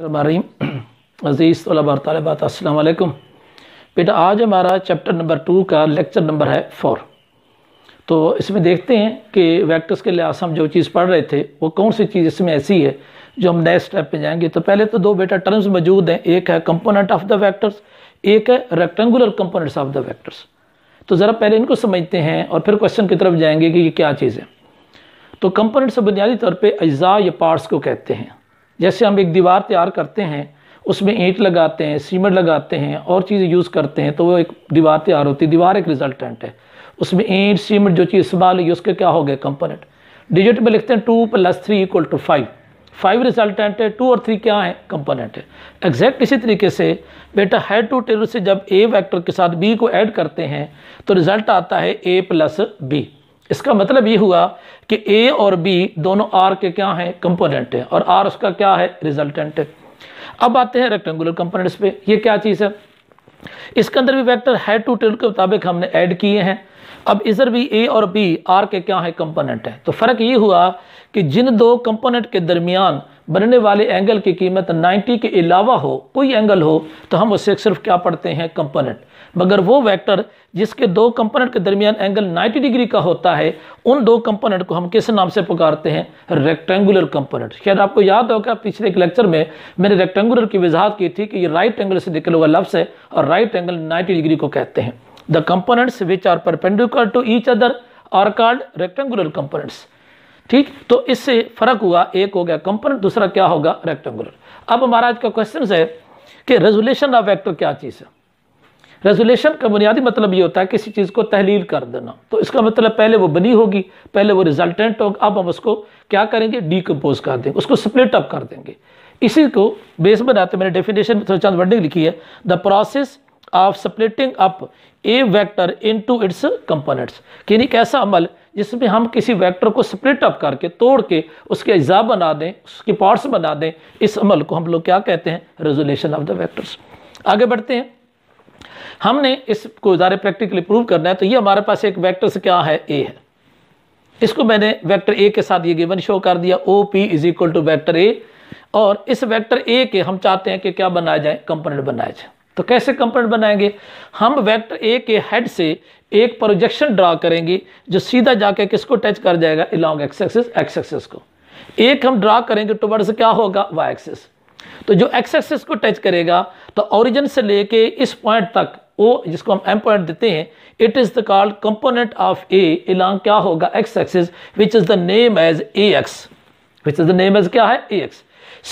रहीम अज़ीज़ तलबार तलबात असलकुम बेटा आज हमारा चैप्टर नंबर टू का लेक्चर नंबर है फोर तो इसमें देखते हैं कि वैक्टर्स के लिहाज से हम जो चीज़ पढ़ रहे थे वो कौन सी चीज़ इसमें ऐसी है जो हम नेक्स्ट स्टेप पे जाएंगे तो पहले तो दो बेटा टर्म्स मौजूद हैं एक है कंपोनेंट ऑफ द वैक्टर्स एक है rectangular components of the vectors तो ज़रा पहले इनको समझते हैं और फिर क्वेश्चन की तरफ जाएंगे कि ये क्या चीज़ है तो कंपोनेंट्स बुनियादी तौर पर अज्जा या पार्ट्स को कहते हैं जैसे हम एक दीवार तैयार करते हैं उसमें ईंट लगाते हैं सीमेंट लगाते हैं और चीज़ें यूज़ करते हैं तो वो एक दीवार तैयार होती है दीवार एक रिजल्टेंट है उसमें ईंट सीमेंट जो चीज़ इस्तेमाल हुई उसके क्या हो गए कंपोनेंट डिजिट में लिखते हैं two plus three equal to five five resultant है टू और थ्री क्या है कंपोनेंट है एग्जैक्ट इसी तरीके से बेटा हेड टू टेबल से जब ए वैक्टर के साथ बी को ऐड करते हैं तो रिजल्ट आता है ए प्लस बी इसका मतलब ये हुआ कि ए और बी दोनों आर के क्या हैं कंपोनेंट हैं और आर उसका क्या है रिजल्टेंट है अब आते हैं रेक्टेंगुलर कंपोनेंट्स पे ये क्या चीज़ है इसके अंदर भी वेक्टर हेड टू टेल के मुताबिक हमने ऐड किए हैं अब इधर भी ए और बी आर के क्या है कंपोनेंट है तो फ़र्क ये हुआ कि जिन दो कंपोनेंट के दरमियान बनने वाले एंगल की कीमत 90 के अलावा हो कोई एंगल हो तो हम उससे सिर्फ क्या पढ़ते हैं कंपोनेंट मगर वो वैक्टर जिसके दो कंपोनेंट के दरमियान एंगल 90 डिग्री का होता है उन दो कंपोनेंट को हम किस नाम से पुकारते हैं रेक्टेंगुलर कंपोनेंट शायद आपको याद होगा पिछले एक लेक्चर में मैंने रेक्टेंगुलर की वजाहत की थी कि ये राइट एंगल से निकल हुआ लफ्स है और राइट एंगल नाइन्टी डिग्री को कहते हैं the components which are perpendicular to each other are called rectangular components ठीक तो इससे फर्क हुआ एक हो गया कंपोनेंट दूसरा क्या होगा रेक्टेंगुलर अब हमारा आज का क्वेश्चन है कि रेजोल्यूशन ऑफ वेक्टर क्या चीज़ है रेजोलेशन का बुनियादी मतलब ये होता है किसी चीज़ को तहलील कर देना तो इसका मतलब पहले वो बनी होगी पहले वो रिजल्टेंट होगा अब हम उसको क्या करेंगे डीकम्पोज कर देंगे उसको स्प्लिट अप कर देंगे इसी को बेस बनाते मैंने डेफिनेशन में थोड़ी चंद वर्डिंग लिखी है the process of splitting up a vector into its components यानी एक ऐसा अमल जिसमें हम किसी वैक्टर को स्प्लिट अप करके तोड़ के उसके अज्जा बना दें उसके पार्ट्स बना दें इस अमल को हम लोग क्या कहते हैं रेजोलेशन ऑफ द वैक्टर्स आगे बढ़ते हैं हमने इसको इदारे प्रैक्टिकली प्रूव करना है तो ये हमारे पास एक वैक्टर से क्या है ए है इसको मैंने वेक्टर ए के साथ ये गिवन शो कर दिया O P is equal to vector A और इस वेक्टर ए के हम चाहते हैं कि क्या बनाया जाए कंपोनेंट बनाया जाए तो कैसे कंपोनेंट बनाएंगे हम वेक्टर ए के हेड से एक प्रोजेक्शन ड्रा करेंगे जो सीधा जाके किसको टच कर जाएगा along X axis X axis को एक हम ड्रा करेंगे टूवर्ड्स क्या होगा वाई एक्सेस तो जो एक्स एक्सेस को टच करेगा तो ओरिजिन से लेके इस पॉइंट तक ओ जिसको हम एम पॉइंट देते हैं it is the called component of A along क्या होगा X axis which is the name as A X which is the name as क्या है ए एक्स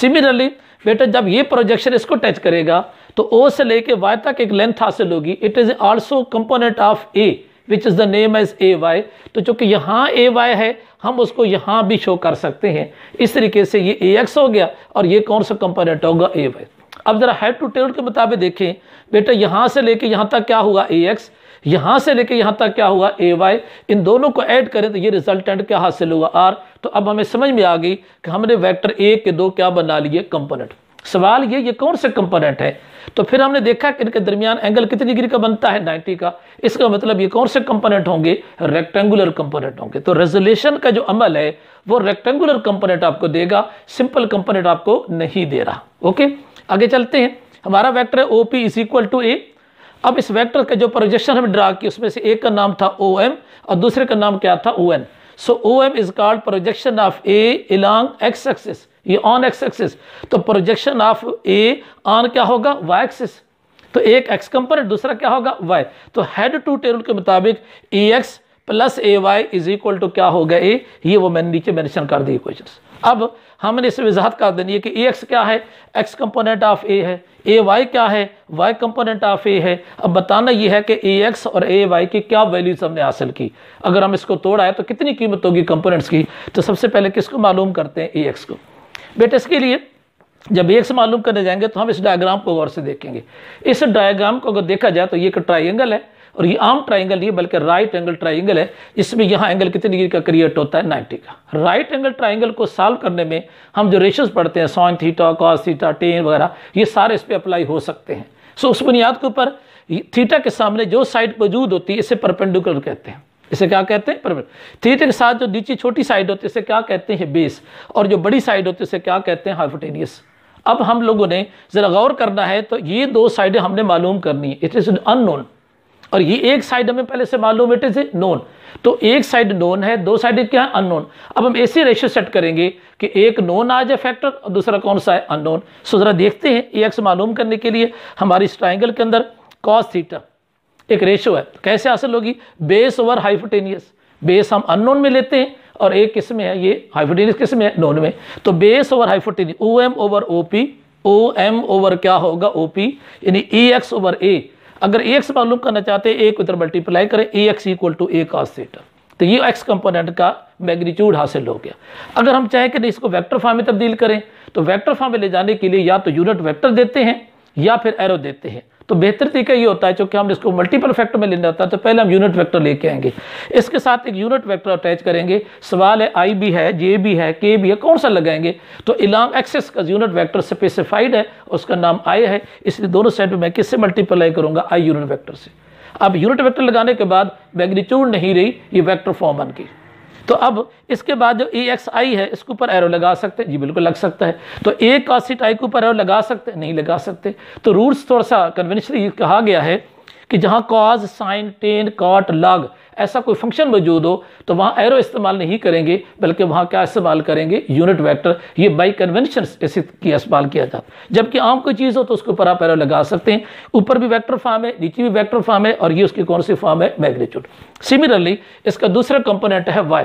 सिमिलरली बेटा जब ये प्रोजेक्शन इसको टच करेगा तो ओ से लेके वाई तक एक लेंथ हासिल होगी it is also component of A which is the name as A Y तो चूँकि यहाँ ए वाई है हम उसको यहाँ भी शो कर सकते हैं इस तरीके से ये ए एक्स हो गया और ये कौन सा कंपोनेंट होगा ए वाई अब ज़रा हेड टू टेल के मुताबिक देखें बेटा यहाँ से लेके यहाँ तक क्या हुआ ए एक्स यहाँ से लेके यहाँ तक क्या हुआ ए वाई इन दोनों को ऐड करें तो ये रिजल्टेंट क्या हासिल हुआ आर तो अब हमें समझ में आ गई कि हमने वैक्टर ए के दो क्या बना लिए कंपोनेंट सवाल ये ये कौन से कंपोनेंट है तो फिर हमने देखा कि इनके दरमियान एंगल कितनी डिग्री का बनता है 90 का इसका मतलब ये कौन से कंपोनेंट होंगे रेक्टेंगुलर कंपोनेंट होंगे तो रेजोल्यूशन का जो अमल है वो रेक्टेंगुलर कंपोनेंट आपको देगा सिंपल कंपोनेंट आपको नहीं दे रहा ओके आगे चलते हैं हमारा वैक्टर है O P is equal to A अब इस वैक्टर का जो प्रोजेक्शन हमने ड्रा किया उसमें से एक का नाम था ओ एम और दूसरे का नाम क्या था O N so O M is called projection of A along X axis ये ऑन एक्स एक्सिस तो प्रोजेक्शन ऑफ ए ऑन क्या होगा वाई एक्सिस तो एक एक्स कंपोनेंट दूसरा क्या होगा वाई तो हेड टू टेबल के मुताबिक A X plus A Y is equal to क्या हो गया ए ये वो मैंने नीचे मैंशन कर दी क्वेश्चन अब हमने इसे वजाहत कर देनी है कि ए एक्स क्या है एक्स कंपोनेंट ऑफ ए है ए वाई क्या है वाई कंपोनेंट ऑफ ए है अब बताना यह है कि ए एक्स और ए वाई की क्या वैल्यूज हमने हासिल की अगर हम इसको तोड़ा है तो कितनी कीमत होगी कंपोनेंट्स की तो सबसे पहले किसको मालूम करते हैं ए एक्स को बेटे इसके लिए जब एक्स मालूम करने जाएंगे तो हम इस डायग्राम को गौर से देखेंगे इस डायग्राम को अगर देखा जाए तो ये एक ट्राइंगल है और ये आम ट्राइंगल नहीं है बल्कि राइट एंगल ट्राइंगल है इसमें यहाँ एंगल कितनी डिग्री का क्रिएट होता है नाइन्टी का राइट एंगल ट्राइंगल को सॉल्व करने में हम जो रेशस पढ़ते हैं sine theta cos theta tan वगैरह ये सारे इस पर अप्लाई हो सकते हैं सो उस बुनियाद के ऊपर थीटा के सामने जो साइड मौजूद होती है इसे परपेंडिकुलर कहते हैं इसे क्या कहते हैं थीटे के साथ जो नीचे छोटी साइड होती है इसे क्या कहते हैं बेस और जो बड़ी साइड होती है इसे क्या कहते हैं हाइपोटेनियस अब हम लोगों ने ज़रा गौर करना है तो ये दो साइडें हमने मालूम करनी है इट इज़ अननोन और ये एक साइड हमें पहले से मालूम है इट इज नोन तो एक साइड नोन है दो साइड क्या है अननोन अब हम ऐसे रेशियो सेट करेंगे कि एक नोन आज है फैक्टर और दूसरा कौन सा है अननोन सो ज़रा देखते हैं ए एक्स मालूम करने के लिए हमारी ट्राइंगल के अंदर कॉस थीटा एक रेशो है तो कैसे हासिल होगी बेस ओवर हाइपोटेनियस बेस हम अननोन में लेते हैं और एक किस में है ये हाइपोटेनियस किस में है नोन में तो base over hypotenuse O M over O P O M over क्या होगा ओ पी यानी ई एक्स ओवर ए अगर ए एक्स मालूम करना चाहते हैं ए को इधर मल्टीप्लाई करें A X equal to A cos theta तो ये एक्स कंपोनेंट का मैग्नीट्यूड हासिल हो गया अगर हम चाहें कि इसको वेक्टर फॉर्म में तब्दील करें तो वेक्टर फॉर्म में ले जाने के लिए या तो यूनिट वेक्टर देते हैं या फिर एरो देते हैं तो बेहतर तरीका ये होता है चूँकि हम इसको मल्टीपल फैक्टर में लेना होता है तो पहले हम यूनिट वेक्टर लेके आएंगे इसके साथ एक यूनिट वेक्टर अटैच करेंगे सवाल है आई भी है जे भी है के भी है कौन सा लगाएंगे तो इलाम एक्सेस का यूनिट वैक्टर स्पेसिफाइड है उसका नाम आई है इसलिए दोनों साइड में मैं किससे मल्टीप्लाई करूंगा आई यूनिट वैक्टर से अब यूनिट वैक्टर लगाने के बाद मैग्नीट्यूड नहीं रही ये वैक्टर फॉर्म बन गई तो अब इसके बाद जो ई एक्स आई है इसके ऊपर एरो लगा सकते हैं जी बिल्कुल लग सकता है तो ए कॉसिट आई के ऊपर एरो लगा सकते नहीं लगा सकते तो रूल्स थोड़ा सा कन्वेंशनली कहा गया है कि जहाँ cos sine tan cot log ऐसा कोई फंक्शन मौजूद हो तो वहाँ एरो इस्तेमाल नहीं करेंगे बल्कि वहाँ क्या इस्तेमाल करेंगे यूनिट वैक्टर ये बाई कन्वेंशन किया इस्तेमाल किया जाता है जबकि आम कोई चीज़ हो तो उसके ऊपर आप एरो लगा सकते हैं ऊपर भी वैक्टर फार्म है नीचे भी वैक्टर फार्म है और ये उसकी कौन सी फॉर्म है मैग्नीट्यूड सिमिलरली इसका दूसरा कंपोनेंट है वाई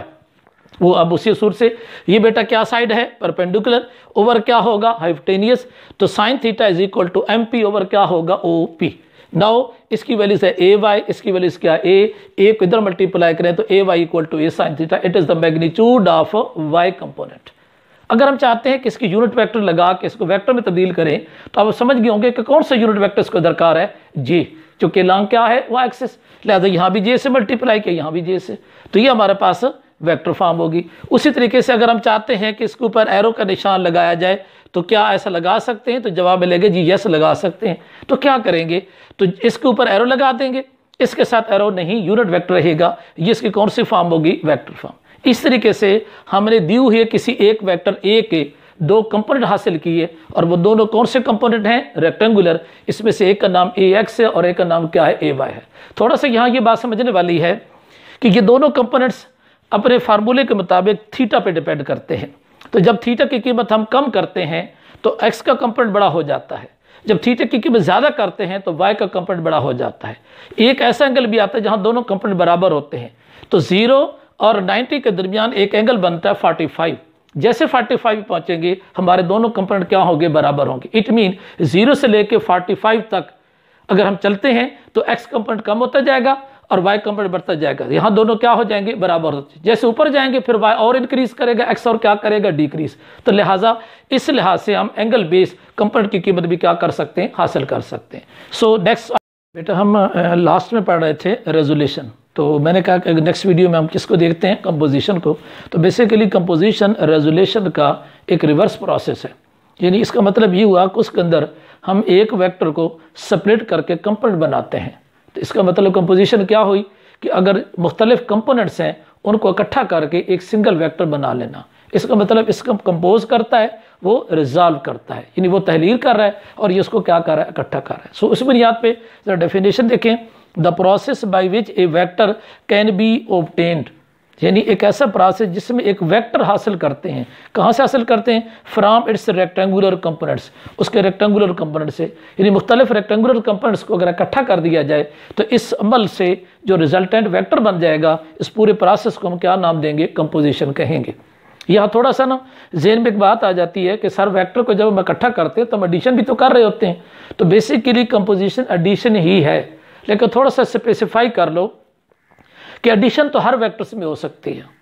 वो अब उसी सूर से ये बेटा क्या साइड है परपेंडिकुलर ओवर क्या होगा हाइपटेनियस तो sine theta is equal to M P over क्या होगा ओ पी नाउ इसकी वैल्यूज है ए वाई इसकी वैल्यूज क्या ए ए को इधर मल्टीप्लाई करें तो A Y equal to A sine theta it is the magnitude of Y component अगर हम चाहते हैं कि इसकी यूनिट वेक्टर लगा के इसको वेक्टर में तब्दील करें तो आप समझ गए होंगे कि कौन सा यूनिट वेक्टर इसको दरकार है जे चूंकि लॉन्ग क्या है वाई एक्सेस लिहाजा यहाँ भी जे से मल्टीप्लाई किया यहाँ भी जे से तो ये हमारे पास वेक्टर फॉर्म होगी उसी तरीके से अगर हम चाहते हैं कि इसके ऊपर एरो का निशान लगाया जाए तो क्या ऐसा लगा सकते हैं तो जवाब मिलेगा जी यस लगा सकते हैं तो क्या करेंगे तो इसके ऊपर एरो लगा देंगे इसके साथ एरो नहीं यूनिट वैक्टर रहेगा ये इसकी कौन सी फॉर्म होगी वैक्टर फॉर्म इस तरीके से हमने दी हुई किसी एक वैक्टर ए के दो कंपोनेंट हासिल किए और वो दोनों कौन से कंपोनेंट हैं रेक्टेंगुलर इसमें से एक का नाम ए एक्स है और एक का नाम क्या है ए वाई है थोड़ा सा यहाँ ये बात समझने वाली है कि ये दोनों कंपोनेंट्स अपने फार्मूले के मुताबिक थीटा पे डिपेंड करते हैं तो जब थीटा की कीमत हम कम करते हैं तो एक्स का कंपोनेंट बड़ा हो जाता है जब थीटा की कीमत ज़्यादा करते हैं तो वाई का कंपोनेंट बड़ा हो जाता है एक ऐसा एंगल भी आता है जहाँ दोनों कंपोनेंट बराबर होते हैं तो ज़ीरो और नाइन्टी के दरमियान एक एंगल बनता है फाइव जैसे 45 पहुंचेंगे हमारे दोनों कंपोनेंट क्या होंगे बराबर होंगे इट मीन ज़ीरो से फोर्टी 45 तक अगर हम चलते हैं तो एक्स कंपोनेंट कम होता जाएगा और वाई कंपोनेंट बढ़ता जाएगा यहाँ दोनों क्या हो जाएंगे बराबर होते जैसे ऊपर जाएंगे फिर वाई और इंक्रीज करेगा एक्स और क्या करेगा डिक्रीज तो लिहाजा इस लिहाज से हम एंगल बेस कंपोनेंट की कीमत भी क्या कर सकते हैं हासिल कर सकते हैं सो नेक्स्ट बेटा हम लास्ट में पढ़ रहे थे रेजोल्यूशन तो मैंने कहा कि नेक्स्ट वीडियो में हम किसको देखते हैं कंपोजिशन को तो बेसिकली कंपोजिशन रेजोल्यूशन का एक रिवर्स प्रोसेस है यानी इसका मतलब ये हुआ कि उसके अंदर हम एक वेक्टर को सेपरेट करके कंपोनेंट बनाते हैं तो इसका मतलब कंपोजिशन क्या हुई कि अगर मुख्तलिफ कंपोनेंट्स हैं उनको इकट्ठा करके एक सिंगल वेक्टर बना लेना इसका मतलब इसको कंपोज करता है वो रिजॉल्व करता है यानी वो तहलील कर रहा है और ये उसको क्या कर रहा है इकट्ठा कर रहा है सो उस बुनियाद पे जरा डेफिनेशन देखें the process by which a vector can be obtained यानी एक ऐसा प्रोसेस जिसमें एक वेक्टर हासिल करते हैं कहाँ से हासिल करते हैं फ्राम इट्स रेक्टेंगुलर कंपोनेंट्स उसके रेक्टेंगुलर कंपोनेंट से यानी मुख्तलिफ रेक्टेंगुलर कंपोनेंट्स को अगर इकट्ठा कर दिया जाए तो इस अमल से जो रिजल्टेंट वैक्टर बन जाएगा इस पूरे प्रोसेस को हम क्या नाम देंगे कंपोजिशन कहेंगे यहाँ थोड़ा सा ना जेन में एक बात आ जाती है कि सर वेक्टर को जब हम इकट्ठा करते हैं तो हम एडिशन भी तो कर रहे होते हैं तो बेसिकली कंपोजिशन एडिशन ही है लेकिन थोड़ा सा स्पेसिफाई कर लो कि एडिशन तो हर वैक्टर में हो सकती है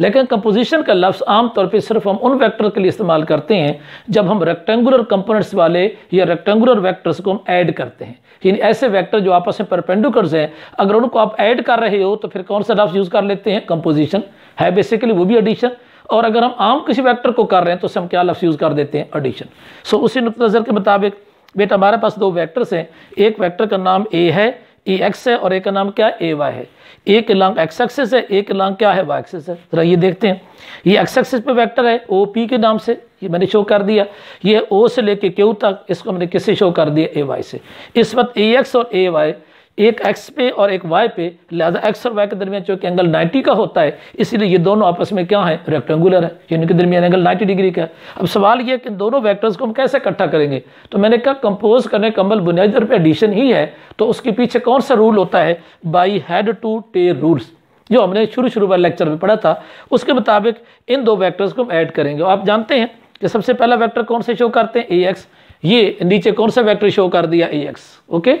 लेकिन कंपोजिशन का लफ्ज़ आमतौर पर सिर्फ हम उन वेक्टर के लिए इस्तेमाल करते हैं जब हम रेक्टेंगुलर कंपोनेंट्स वाले या रेक्टेंगुलर वेक्टर्स को हम ऐड करते हैं यानी ऐसे वेक्टर जो आपस में परपेंडिकुलर्स हैं अगर उनको आप ऐड कर रहे हो तो फिर कौन सा लफ्ज़ यूज़ कर लेते हैं कंपोजिशन है बेसिकली वो भी एडिशन और अगर हम आम किसी वैक्टर को कर रहे हैं तो उससे हम क्या लफ्स यूज़ कर देते हैं एडिशन सो उसी नुक़ नज़र के मुताबिक बेटा हमारे पास दो वैक्टर्स हैं एक वैक्टर का नाम ए है ए एक्स है और एक का नाम क्या है ए वाई है ए के लांग एक्स एक्सेस है ए के लांग क्या है वाई एक्सेस है जरा ये देखते हैं ये एक्स एक्सेस पे वेक्टर है ओ पी के नाम से ये मैंने शो कर दिया ये ओ से लेके क्यू तक इसको मैंने किससे शो कर दिया ए वाई से इस वक्त ए एक्स और ए वाई एक एक्स पे और एक वाई पे लिहाजा एक्स और वाई के दरमियान चूंकि एंगल 90 का होता है इसीलिए ये दोनों आपस में क्या है रेक्टेंगुलर है यानी कि दरमियान एंगल 90 डिग्री का है अब सवाल यह है कि दोनों वैक्टर्स को हम कैसे इकट्ठा करेंगे तो मैंने कहा कंपोज करने का अमल मतलब बुनियादी तौर पर एडिशन ही है तो उसके पीछे कौन सा रूल होता है by head to tail rules जो हमने शुरू शुरू वाले लेक्चर में पढ़ा था उसके मुताबिक इन दो वैक्टर्स को हम ऐड करेंगे आप जानते हैं कि सबसे पहला वैक्टर कौन से शो करते हैं ए एक्स ये नीचे कौन सा वैक्टर शो कर दिया ए एक्स ओके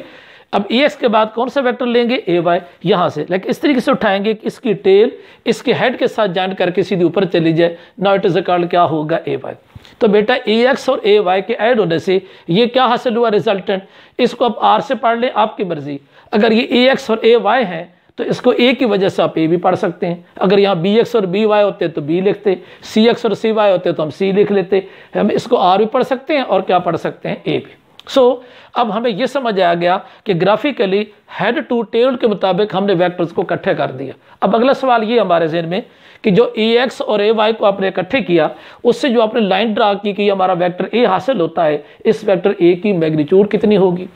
अब ए एक्स के बाद कौन सा वेक्टर लेंगे ए वाई यहाँ से लेकिन इस तरीके से उठाएंगे कि इसकी टेल इसके हेड के साथ जॉइंट करके सीधे ऊपर चली जाए ना इट इज़ कॉल्ड क्या होगा ए वाई तो बेटा ए एक्स और ए वाई के ऐड होने से ये क्या हासिल हुआ रिजल्टेंट इसको आप आर से पढ़ लें आपकी मर्ज़ी अगर ये ए एक्स और ए वाई हैं तो इसको ए की वजह से आप ए भी पढ़ सकते हैं अगर यहाँ बी एक्स और बी वाई होते तो बी लिखते सी एक्स और सी वाई होते तो हम सी लिख लेते हम इसको आर भी पढ़ सकते हैं और क्या पढ़ सकते हैं ए भी सो so, अब हमें यह समझ आ गया कि ग्राफिकली हेड टू टेल के मुताबिक हमने वेक्टर्स को इकट्ठे कर दिया अब अगला सवाल ये हमारे जहन में कि जो ए एक्स और ए वाई को आपने इकट्ठे किया उससे जो आपने लाइन ड्रा की कि हमारा वेक्टर ए हासिल होता है इस वेक्टर ए की मैग्नीट्यूड कितनी होगी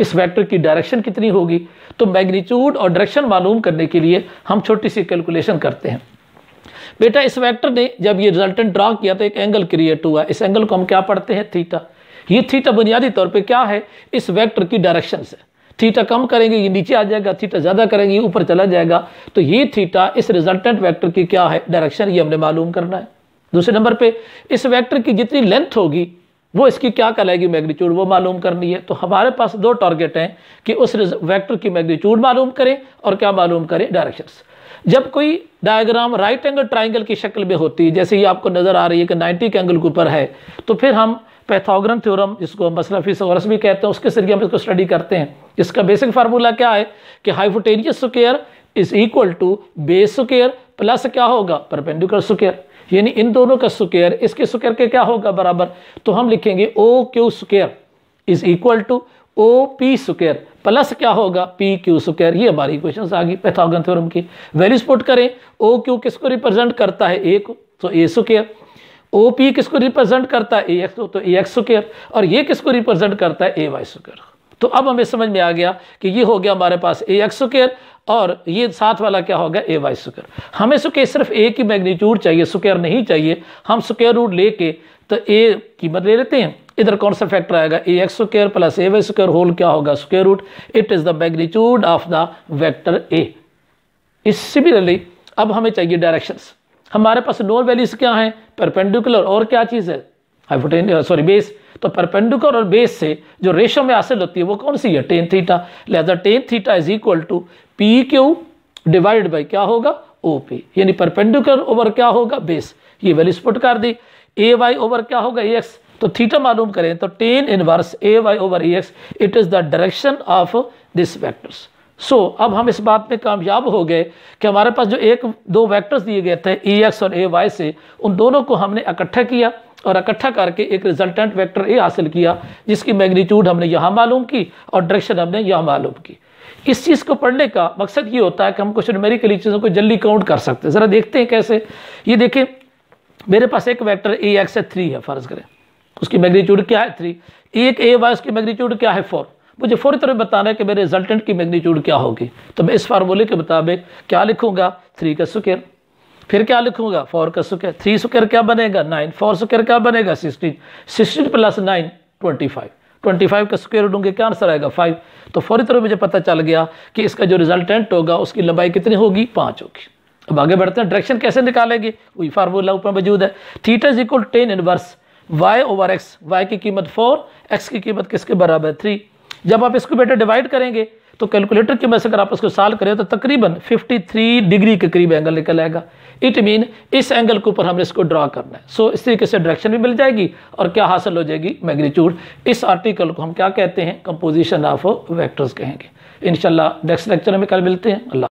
इस वेक्टर की डायरेक्शन कितनी होगी तो मैग्नीट्यूड और डायरेक्शन मालूम करने के लिए हम छोटी सी कैलकुलेशन करते हैं बेटा इस वेक्टर ने जब ये रिजल्टेंट ड्रा किया तो एक एंगल क्रिएट हुआ इस एंगल को हम क्या पढ़ते हैं थीटा ये थीटा बुनियादी तौर पे क्या है इस वेक्टर की डायरेक्शन से थीटा कम करेंगे ये नीचे आ जाएगा थीटा ज़्यादा करेंगे ऊपर चला जाएगा तो ये थीटा इस रिजल्टेंट वैक्टर की क्या है डायरेक्शन ये हमने मालूम करना है दूसरे नंबर पर इस वैक्टर की जितनी लेंथ होगी वो इसकी क्या कहलाएगी मैग्नीट्यूड वो मालूम करनी है तो हमारे पास दो टारगेट हैं कि उस वेक्टर की मैग्नीट्यूड मालूम करें और क्या मालूम करें डायरेक्शंस जब कोई डायग्राम राइट एंगल ट्राइंगल की शक्ल में होती है जैसे ये आपको नज़र आ रही है कि 90 के एंगल के ऊपर है तो फिर हम पैथागोरन थ्योरम जिसको हम मसरफी सवरस भी कहते हैं उसके जरिए हम इसको स्टडी करते हैं इसका बेसिक फार्मूला क्या है कि hypotenuse square is equal to base square plus क्या होगा परपेंडिकुलर स्क्र यानी इन दोनों का स्क्र इसके स्क्र के क्या होगा बराबर तो हम लिखेंगे O Q square is equal to O P square plus क्या होगा पी क्यू स्क्र ये हमारी क्वेश्चन आ गई पैथागोरन थ्योरम की वैल्यूज पुट करें ओ क्यू किसको रिप्रेजेंट करता है ए को तो ए स्क्र ओ पी किसको रिप्रेजेंट करता है ए एक्स तो ए एक्स स्क्र और ये किसको रिप्रेजेंट करता है ए वाई स्क्र तो अब हमें समझ में आ गया कि ये हो गया हमारे पास ए एक्स स्क्र और ये साथ वाला क्या होगा ए वाई स्क्र हमें सुकेर सिर्फ ए की मैग्नीट्यूड चाहिए स्क्र नहीं चाहिए हम स्क्र रूट लेके तो ए कीमत ले लेते हैं इधर कौन सा फैक्टर आएगा A X square plus A Y square whole क्या होगा square root it is the magnitude of the vector A इस सिमिलरली अब हमें चाहिए डायरेक्शंस हमारे पास नोन वैल्यूज क्या है परपेंडिकुलर और क्या चीज़ है सॉरी बेस uh, तो परपेंडिकुलर और बेस से जो रेशो में हासिल होती है वो कौन सी है टेन थीटा लिहाजा tan theta is equal to P Q divide by क्या होगा ओ पी यानी परपेंडिकुलर ओवर क्या होगा बेस ये वैल्यू स्पुट कर दी ए वाई ओवर क्या होगा ए एक्स तो थीटा मालूम करें तो tan inverse A Y over X it is the direction of this vectors so so, अब हम इस बात में कामयाब हो गए कि हमारे पास जो एक दो वेक्टर्स दिए गए थे ई e, एक्स और ए वाई से उन दोनों को हमने इकट्ठा किया और इकट्ठा करके एक रिजल्टेंट वेक्टर ए हासिल किया जिसकी मैग्नीट्यूड हमने यहाँ मालूम की और डायरेक्शन हमने यहाँ मालूम की इस चीज़ को पढ़ने का मकसद ये होता है कि हम कुछ न्यूमेरिकली चीज़ों को जल्दी काउंट कर सकते हैं ज़रा देखते हैं कैसे ये देखें मेरे पास एक वैक्टर ए एक्स है थ्री है फ़र्ज़ करें उसकी मैग्नीट्यूड क्या है थ्री एक ए वाई उसकी मैग्नीट्यूड क्या है फोर मुझे फौरी तरह बताना है कि मेरे रिजल्टेंट की मैग्नीट्यूड क्या होगी तो मैं इस फार्मूले के मुताबिक क्या लिखूंगा थ्री का सुकेर फिर क्या लिखूंगा फोर का सुकेर थ्री सुकेर क्या बनेगा नाइन फोर स्क्र क्या बनेगा sixteen sixteen plus nine twenty five twenty five का स्क्वेयर रूट क्या आंसर आएगा फाइव तो फौरी तरह मुझे पता चल गया कि इसका जो रिजल्टेंट होगा उसकी लंबाई कितनी होगी पाँच होगी अब आगे बढ़ते हैं डायरेक्शन कैसे निकालेंगे वही फार्मूला ऊपर मौजूद है theta is equal tan inverse Y over X Y की कीमत फोर एक्स की कीमत किसके बराबर थ्री जब आप इसको बेटा डिवाइड करेंगे तो कैलकुलेटर की मदद से अगर आप इसको साल करें तो तकरीबन 53 डिग्री के करीब एंगल निकल आएगा इट मीन इस एंगल के ऊपर हमने इसको ड्रा करना है सो so, इस तरीके से डायरेक्शन भी मिल जाएगी और क्या हासिल हो जाएगी मैग्नीट्यूड इस आर्टिकल को हम क्या कहते हैं कंपोजिशन ऑफ वैक्टर्स कहेंगे इनशाला नेक्स्ट लेक्चर में कल मिलते हैं अल्लाह